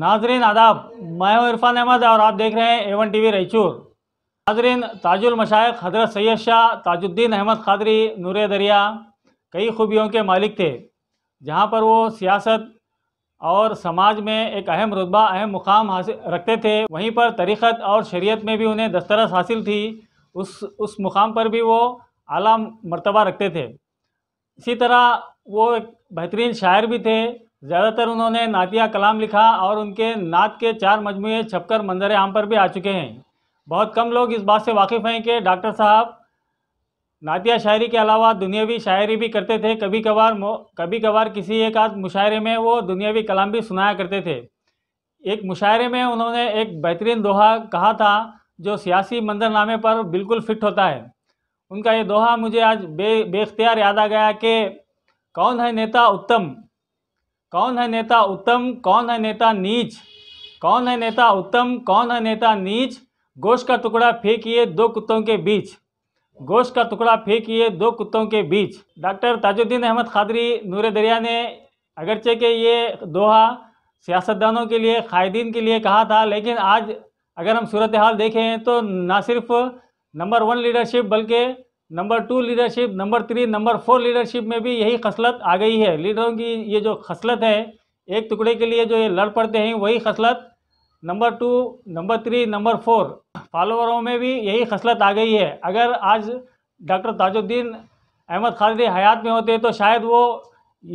नाजरीन आदाब मैं हूँ इरफान अहमद और आप देख रहे हैं एवन टी वी रईचूर नाजरीन ताजुल मशाक हजरत सैयद शाह ताजुद्दीन अहमद खादरी नूर दरिया कई खूबियों के मालिक थे जहाँ पर वो सियासत और समाज में एक अहम रुतबा अहम मुकाम रखते थे वहीं पर तरीक़त और शरीयत में भी उन्हें दस्तरस हासिल थी उस उस मुकाम पर भी वो आला मरतबा रखते थे इसी तरह वो एक बेहतरीन शायर भी थे ज़्यादातर उन्होंने नातिया कलाम लिखा और उनके नात के चार मजमू छपकर मंजर आम पर भी आ चुके हैं बहुत कम लोग इस बात से वाकिफ़ हैं कि डॉक्टर साहब नातिया शायरी के अलावा दुनियावी शायरी भी करते थे कभी कभार कभी कभार किसी एक आध मुशायरे में वो दुनियावी कलाम भी सुनाया करते थे एक मुशायरे में उन्होंने एक बेहतरीन दोहा कहा था जो सियासी मंजरनामे पर बिल्कुल फिट होता है उनका ये दोहा मुझे आज बे बेख्तियार याद आ गया कि कौन है नेता उत्तम कौन है नेता उत्तम कौन है नेता नीच कौन है नेता उत्तम कौन है नेता नीच गोश्त का टुकड़ा फेंकिए दो कुत्तों के बीच गोश्त का टुकड़ा फेंकिए दो कुत्तों के बीच डॉक्टर ताजुद्दीन अहमद खादरी नूर दरिया ने अगरचे के ये दोहा सियासतदानों के लिए कायदीन के लिए कहा था लेकिन आज अगर हम सूरत हाल देखें तो ना सिर्फ नंबर वन लीडरशिप बल्कि number two leadership number three number four leadership में भी यही खसलत आ गई है लीडरों की ये जो खसलत है एक टुकड़े के लिए जो ये लड़ पड़ते हैं वही खसलत number two number three number four फॉलोअरों में भी यही खसलत आ गई है अगर आज डॉक्टर ताजुद्दीन अहमद खालदी हयात में होते तो शायद वो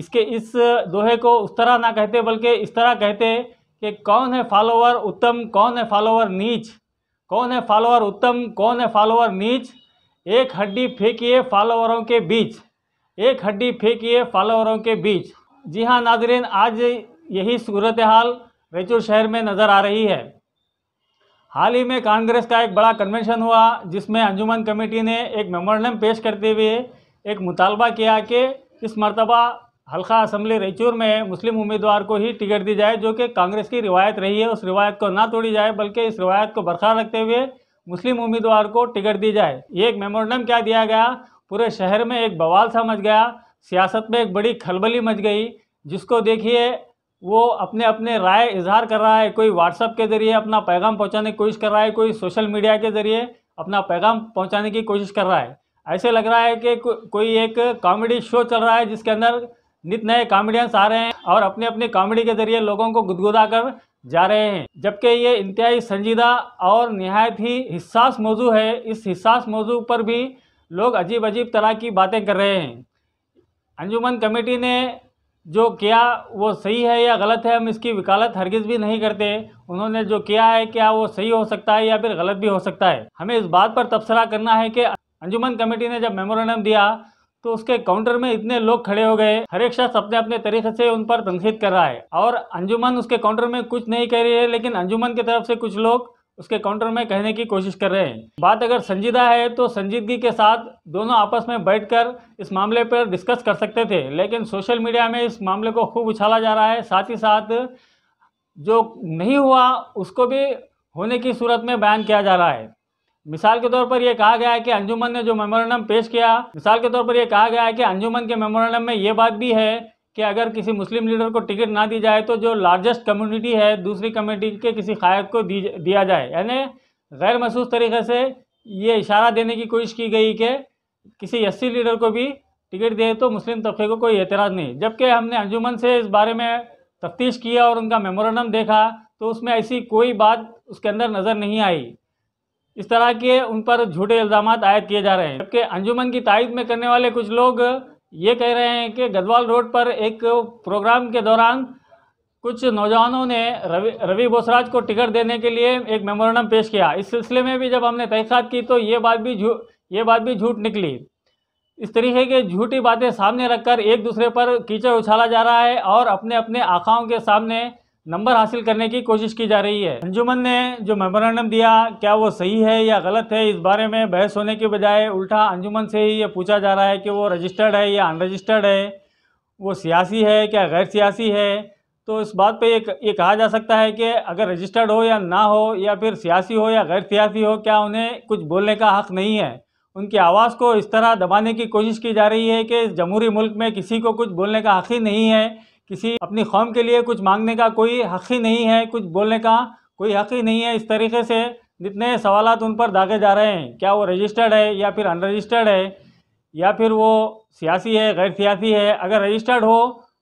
इसके इस दोहे को उस तरह ना कहते बल्कि इस तरह कहते कि कौन है फॉलोअर उत्तम कौन है फॉलोअर नीच कौन है फॉलोअर उत्तम कौन है फॉलोअर नीच एक हड्डी फेंकिए फॉलोअरों के बीच एक हड्डी फेंकिए फॉलोअरों के बीच जी हाँ नादरीन आज यही सूरत हाल रेचूर शहर में नज़र आ रही है हाल ही में कांग्रेस का एक बड़ा कन्वेंशन हुआ जिसमें अंजुमन कमेटी ने एक मेमोरेंडम पेश करते हुए एक मुतालबा किया कि इस मरतबा हल्का असम्बली रेचूर में मुस्लिम उम्मीदवार को ही टिकट दी जाए जो कि कांग्रेस की रिवायत रही है उस रिवायत को ना तोड़ी जाए बल्कि इस रिवायत को बरकरार रखते हुए मुस्लिम उम्मीदवार को टिकट दी जाए ये एक मेमोरेंडम क्या दिया गया पूरे शहर में एक बवाल सा मच गया सियासत में एक बड़ी खलबली मच गई जिसको देखिए वो अपने अपने राय इजहार कर रहा है कोई व्हाट्सअप के ज़रिए अपना पैगाम पहुंचाने की कोशिश कर रहा है कोई सोशल मीडिया के ज़रिए अपना पैगाम पहुंचाने की कोशिश कर रहा है ऐसे लग रहा है कि को, कोई एक कॉमेडी शो चल रहा है जिसके अंदर नित नए कॉमेडियंस आ रहे हैं और अपने अपने कॉमेडी के ज़रिए लोगों को गुदगुदा कर जा रहे हैं जबकि ये इंतहाई संजीदा और नहायत ही हिसास मौजू है इस हिसास मौजू पर भी लोग अजीब अजीब तरह की बातें कर रहे हैं अंजुमन कमेटी ने जो किया वो सही है या गलत है हम इसकी वकालत हरगिज़ भी नहीं करते उन्होंने जो किया है क्या वो सही हो सकता है या फिर गलत भी हो सकता है हमें इस बात पर तबसरा करना है कि अंजुमन कमेटी ने जब मेमोरेंडम दिया तो उसके काउंटर में इतने लोग खड़े हो गए हर एक शख्स अपने अपने तरीके से उन पर तनखीद कर रहा है और अंजुमन उसके काउंटर में कुछ नहीं कह रही है लेकिन अंजुमन की तरफ से कुछ लोग उसके काउंटर में कहने की कोशिश कर रहे हैं बात अगर संजीदा है तो संजीदगी के साथ दोनों आपस में बैठकर इस मामले पर डिस्कस कर सकते थे लेकिन सोशल मीडिया में इस मामले को खूब उछाला जा रहा है साथ ही साथ जो नहीं हुआ उसको भी होने की सूरत में बयान किया जा रहा है मिसाल के तौर पर यह कहा गया है कि अंजुमन ने जो मेमोरेंडम पेश किया मिसाल के तौर पर यह कहा गया है कि अंजुमन के मेमोरेंडम में ये बात भी है कि अगर किसी मुस्लिम लीडर को टिकट ना दी जाए तो जो लार्जेस्ट कम्युनिटी है दूसरी कम्युनिटी के किसी खायद को दी दिया जाए यानी गैर महसूस तरीके से ये इशारा देने की कोशिश की गई कि किसी एस लीडर को भी टिकट दे तो मुस्लिम तबके को कोई एतराज़ नहीं जबकि हमने अंजुमन से इस बारे में तफ्तीश किया और उनका मेमोरेंडम देखा तो उसमें ऐसी कोई बात उसके अंदर नज़र नहीं आई इस तरह के उन पर झूठे इल्ज़ाम आयद किए जा रहे हैं जबकि अंजुमन की तायद में करने वाले कुछ लोग ये कह रहे हैं कि गदवाल रोड पर एक प्रोग्राम के दौरान कुछ नौजवानों ने रवि रवि बोसराज को टिकट देने के लिए एक मेमोरेंडम पेश किया इस सिलसिले में भी जब हमने तहकीक़ात की तो ये बात भी झूठ ये बात भी झूठ निकली इस तरीके के झूठी बातें सामने रखकर एक दूसरे पर कीचड़ उछाला जा रहा है और अपने अपने आँखाओं के सामने नंबर हासिल करने की कोशिश की जा रही है अंजुमन ने जो मेमोरेंडम दिया क्या वो सही है या गलत है इस बारे में बहस होने के बजाय उल्टा अंजुमन से ही ये पूछा जा रहा है कि वो रजिस्टर्ड है या अनरजिस्टर्ड है वो सियासी है क्या गैर सियासी है तो इस बात पे ये ये कहा जा सकता है कि अगर रजिस्टर्ड हो या ना हो या फिर सियासी हो या गैर सियासी हो क्या उन्हें कुछ बोलने का हक नहीं है उनकी आवाज़ को इस तरह दबाने की कोशिश की जा रही है कि जमहूरी मुल्क में किसी को कुछ बोलने का हक ही नहीं है किसी अपनी कौम के लिए कुछ मांगने का कोई हक़ ही नहीं है कुछ बोलने का कोई हक़ ही नहीं है इस तरीके से जितने सवाल उन पर दागे जा रहे हैं क्या वो रजिस्टर्ड है या फिर अनरजिस्टर्ड है या फिर वो सियासी है गैर सियासी है अगर रजिस्टर्ड हो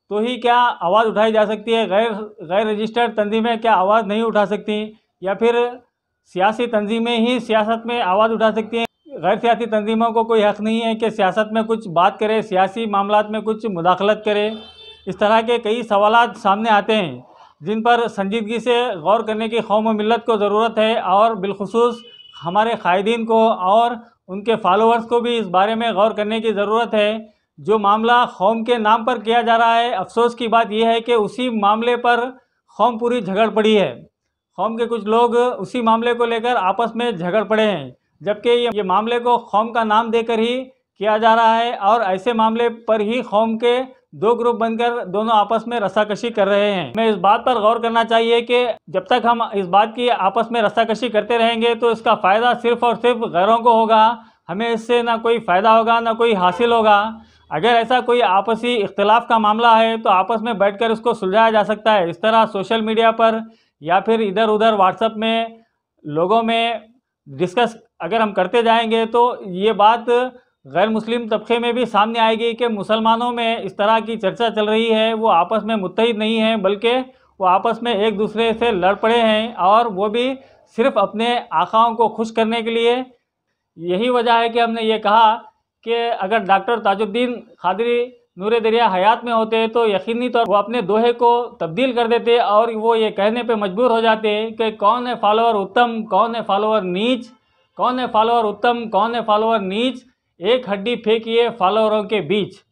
तो ही क्या आवाज़ उठाई जा सकती है गैर गैर रजिस्टर्ड तंजीमें क्या आवाज़ नहीं उठा सकती या फिर सियासी तंजीमें ही सियासत में आवाज़ उठा सकती हैं गैर सियासी तंजीमों को कोई हक़ नहीं है कि सियासत में कुछ बात करे सियासी मामला में कुछ मुदाखलत करे इस तरह के कई सवाल सामने आते हैं जिन पर संजीदगी से गौर करने की कौम मिलत को ज़रूरत है और बिलखसूस हमारे कायदीन को और उनके फॉलोअर्स को भी इस बारे में गौर करने की ज़रूरत है जो मामला कौम के नाम पर किया जा रहा है अफसोस की बात यह है कि उसी मामले पर कौम पूरी झगड़ पड़ी है कौम के कुछ लोग उसी मामले को लेकर आपस में झगड़ पड़े हैं जबकि ये ये मामले को कौम का नाम देकर ही किया जा रहा है और ऐसे मामले पर ही कौम के दो ग्रुप बनकर दोनों आपस में रस्साकशी कर रहे हैं हमें इस बात पर गौर करना चाहिए कि जब तक हम इस बात की आपस में रस्साकशी करते रहेंगे तो इसका फ़ायदा सिर्फ और सिर्फ गैरों को होगा हमें इससे ना कोई फ़ायदा होगा ना कोई हासिल होगा अगर ऐसा कोई आपसी इख्तलाफ का मामला है तो आपस में बैठ कर उसको सुलझाया जा सकता है इस तरह सोशल मीडिया पर या फिर इधर उधर व्हाट्सअप में लोगों में डिस्कस अगर हम करते जाएंगे तो ये बात गैर मुस्लिम तबके में भी सामने आएगी कि मुसलमानों में इस तरह की चर्चा चल रही है वो आपस में मुतहद नहीं हैं बल्कि वो आपस में एक दूसरे से लड़ पड़े हैं और वो भी सिर्फ अपने आखाओं को खुश करने के लिए यही वजह है कि हमने ये कहा कि अगर डॉक्टर ताजुद्दीन खादरी नूर दरिया हयात में होते तो यकीनी तौर वो अपने दोहे को तब्दील कर देते और वो ये कहने पे मजबूर हो जाते कि कौन है फॉलोअर उत्तम कौन है फॉलोअर नीच कौन है फॉलोअर उत्तम कौन है फॉलोअर नीच एक हड्डी फेंकिए फॉलोअरों के बीच